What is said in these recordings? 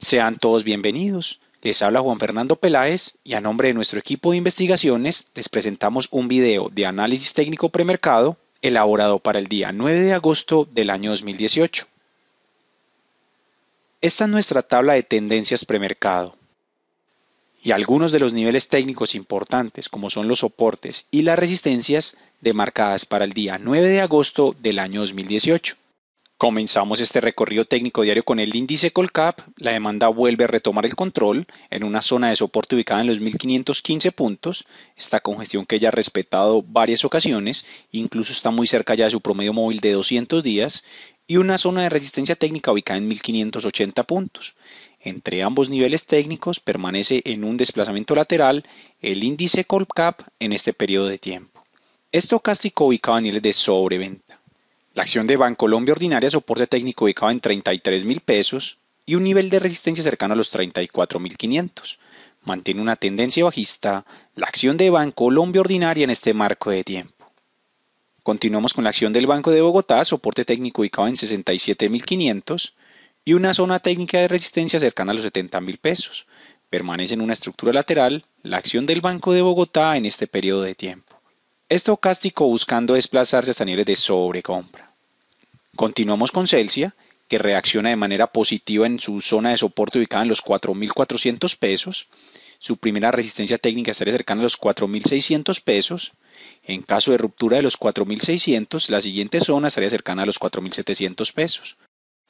Sean todos bienvenidos. Les habla Juan Fernando Peláez y a nombre de nuestro equipo de investigaciones les presentamos un video de análisis técnico premercado elaborado para el día 9 de agosto del año 2018. Esta es nuestra tabla de tendencias premercado. Y algunos de los niveles técnicos importantes como son los soportes y las resistencias demarcadas para el día 9 de agosto del año 2018. Comenzamos este recorrido técnico diario con el índice Colcap. La demanda vuelve a retomar el control en una zona de soporte ubicada en los 1515 puntos. Esta congestión que ya ha respetado varias ocasiones, incluso está muy cerca ya de su promedio móvil de 200 días y una zona de resistencia técnica ubicada en 1580 puntos. Entre ambos niveles técnicos permanece en un desplazamiento lateral el índice Colcap en este periodo de tiempo. Estocástico ubicado a niveles de sobreventa la acción de Bancolombia ordinaria soporte técnico ubicado en $33,000 mil pesos y un nivel de resistencia cercano a los $34,500, Mantiene una tendencia bajista la acción de Bancolombia ordinaria en este marco de tiempo. Continuamos con la acción del Banco de Bogotá, soporte técnico ubicado en 67.500 y una zona técnica de resistencia cercana a los 70.000 pesos. Permanece en una estructura lateral la acción del Banco de Bogotá en este periodo de tiempo. Estocástico buscando desplazarse hasta niveles de sobrecompra. Continuamos con Celsia, que reacciona de manera positiva en su zona de soporte ubicada en los 4.400 pesos. Su primera resistencia técnica estaría cercana a los 4.600 pesos. En caso de ruptura de los 4.600, la siguiente zona estaría cercana a los 4.700 pesos.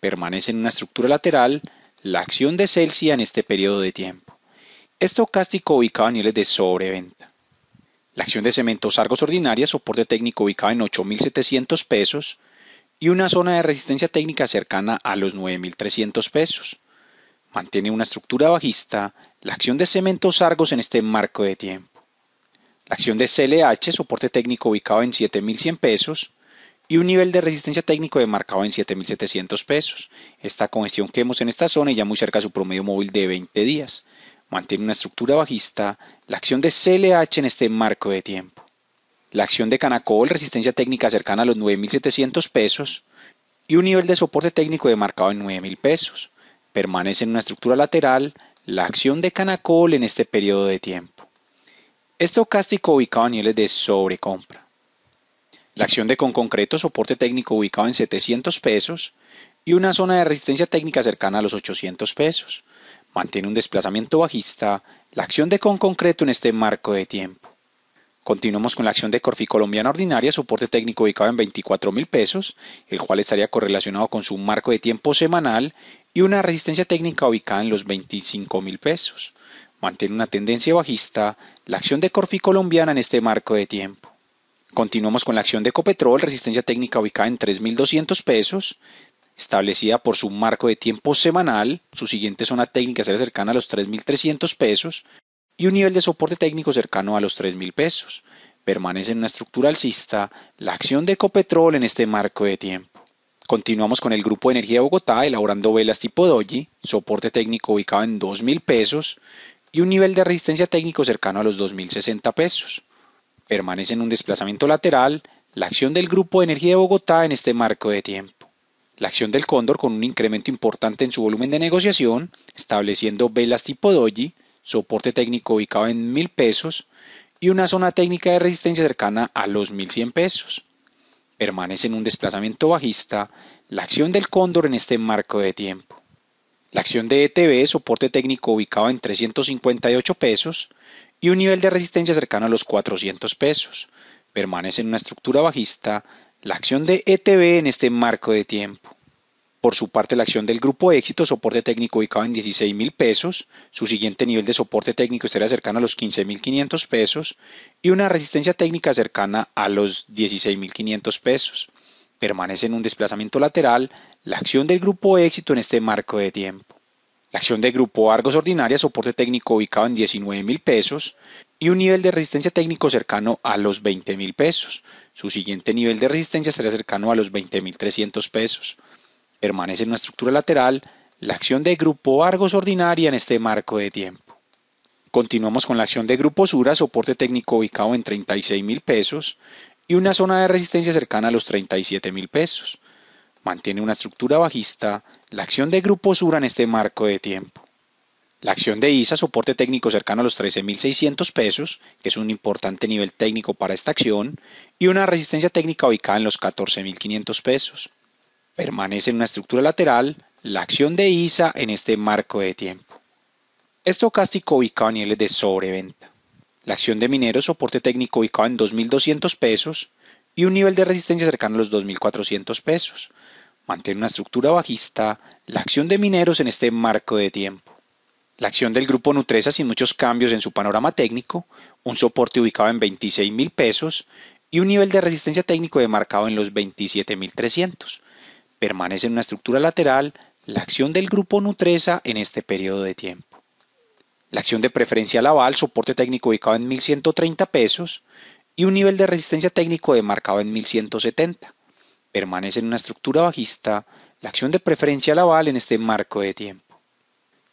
Permanece en una estructura lateral la acción de Celsia en este periodo de tiempo. Estocástico ubicado a niveles de sobreventa. La acción de cementos Argos ordinaria, soporte técnico ubicado en 8.700 pesos y una zona de resistencia técnica cercana a los 9.300 pesos. Mantiene una estructura bajista la acción de cementos Argos en este marco de tiempo. La acción de CLH, soporte técnico ubicado en 7.100 pesos y un nivel de resistencia técnico demarcado en 7.700 pesos. Esta congestión que vemos en esta zona y ya muy cerca a su promedio móvil de 20 días mantiene una estructura bajista, la acción de CLH en este marco de tiempo. La acción de Canacol, resistencia técnica cercana a los 9.700 pesos y un nivel de soporte técnico demarcado en 9.000 pesos. Permanece en una estructura lateral la acción de Canacol en este periodo de tiempo. Estocástico ubicado a niveles de sobrecompra. La acción de concreto soporte técnico ubicado en 700 pesos y una zona de resistencia técnica cercana a los 800 pesos mantiene un desplazamiento bajista, la acción de con concreto en este marco de tiempo. Continuamos con la acción de Corfi Colombiana Ordinaria, soporte técnico ubicado en 24 mil pesos, el cual estaría correlacionado con su marco de tiempo semanal y una resistencia técnica ubicada en los 25 mil pesos. Mantiene una tendencia bajista la acción de Corfi Colombiana en este marco de tiempo. Continuamos con la acción de copetrol resistencia técnica ubicada en 3.200 pesos, establecida por su marco de tiempo semanal, su siguiente zona técnica será cercana a los 3.300 pesos y un nivel de soporte técnico cercano a los 3.000 pesos. Permanece en una estructura alcista la acción de Ecopetrol en este marco de tiempo. Continuamos con el Grupo de Energía de Bogotá elaborando velas tipo doji, soporte técnico ubicado en 2.000 pesos y un nivel de resistencia técnico cercano a los 2.060 pesos. Permanece en un desplazamiento lateral la acción del Grupo de Energía de Bogotá en este marco de tiempo la acción del cóndor con un incremento importante en su volumen de negociación, estableciendo velas tipo doji, soporte técnico ubicado en 1000 pesos y una zona técnica de resistencia cercana a los 1100 pesos. Permanece en un desplazamiento bajista la acción del cóndor en este marco de tiempo. La acción de ETB, soporte técnico ubicado en 358 pesos y un nivel de resistencia cercano a los 400 pesos. Permanece en una estructura bajista la acción de ETB en este marco de tiempo. Por su parte, la acción del grupo éxito, soporte técnico ubicado en $16,000 pesos, su siguiente nivel de soporte técnico estaría cercano a los $15,500 pesos y una resistencia técnica cercana a los $16,500 pesos. Permanece en un desplazamiento lateral la acción del grupo éxito en este marco de tiempo. La acción del grupo Argos Ordinaria, soporte técnico ubicado en 19 mil pesos y un nivel de resistencia técnico cercano a los $20,000 mil pesos. Su siguiente nivel de resistencia estaría cercano a los 20 mil pesos permanece en una estructura lateral la acción de grupo Argos ordinaria en este marco de tiempo. Continuamos con la acción de grupo Sura, soporte técnico ubicado en 36 mil pesos y una zona de resistencia cercana a los 37 mil pesos. Mantiene una estructura bajista la acción de grupo Sura en este marco de tiempo. La acción de ISA, soporte técnico cercano a los 13.600 pesos, que es un importante nivel técnico para esta acción, y una resistencia técnica ubicada en los 14.500 pesos permanece en una estructura lateral la acción de ISA en este marco de tiempo. Estocástico ubicado a niveles de sobreventa. La acción de Mineros, soporte técnico ubicado en 2.200 pesos y un nivel de resistencia cercano a los 2.400 pesos. Mantiene una estructura bajista la acción de mineros en este marco de tiempo. La acción del grupo Nutresa sin muchos cambios en su panorama técnico, un soporte ubicado en 26.000 pesos y un nivel de resistencia técnico demarcado en los 27.300 permanece en una estructura lateral la acción del grupo Nutresa en este periodo de tiempo. La acción de Preferencia Laval, soporte técnico ubicado en 1130 pesos y un nivel de resistencia técnico demarcado en 1170. Permanece en una estructura bajista la acción de Preferencia Laval en este marco de tiempo.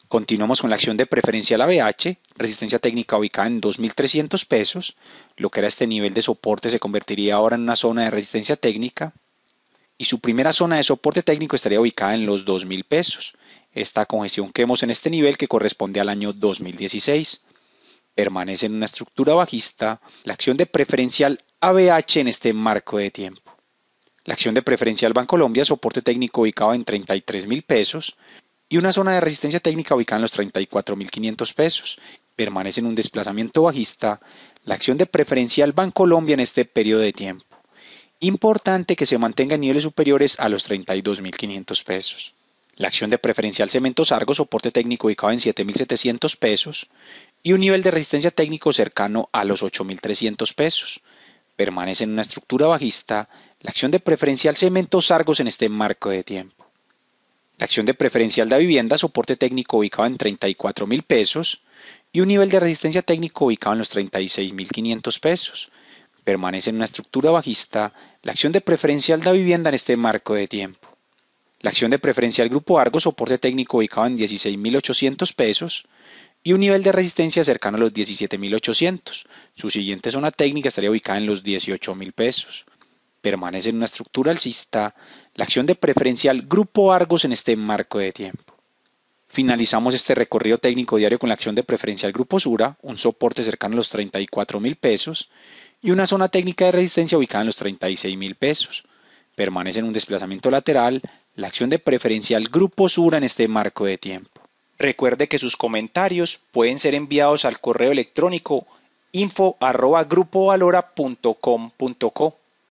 Continuamos con la acción de preferencia la BH resistencia técnica ubicada en 2.300 pesos, lo que era este nivel de soporte se convertiría ahora en una zona de resistencia técnica, y su primera zona de soporte técnico estaría ubicada en los 2.000 pesos. Esta congestión que vemos en este nivel que corresponde al año 2016 permanece en una estructura bajista la acción de preferencial ABH en este marco de tiempo. La acción de preferencial Bancolombia, soporte técnico ubicado en 33,000 pesos y una zona de resistencia técnica ubicada en los 34,500 pesos. Permanece en un desplazamiento bajista la acción de preferencial Bancolombia en este periodo de tiempo. Importante que se mantenga en niveles superiores a los 32.500 pesos. La acción de preferencial cemento Sargos soporte técnico ubicado en 7.700 pesos y un nivel de resistencia técnico cercano a los 8.300 pesos. Permanece en una estructura bajista la acción de preferencial Cementos Argos en este marco de tiempo. La acción de preferencial de vivienda, soporte técnico ubicado en 34.000 pesos y un nivel de resistencia técnico ubicado en los 36.500 pesos permanece en una estructura bajista la acción de preferencial da vivienda en este marco de tiempo. La acción de preferencial Grupo Argos, soporte técnico ubicado en 16.800 pesos y un nivel de resistencia cercano a los 17.800. Su siguiente zona técnica estaría ubicada en los 18.000 pesos. Permanece en una estructura alcista la acción de preferencial Grupo Argos en este marco de tiempo. Finalizamos este recorrido técnico diario con la acción de preferencial Grupo Sura, un soporte cercano a los 34.000 pesos y una zona técnica de resistencia ubicada en los 36 mil pesos. Permanece en un desplazamiento lateral la acción de preferencial Grupo Sura en este marco de tiempo. Recuerde que sus comentarios pueden ser enviados al correo electrónico info.grupovalora.com.co.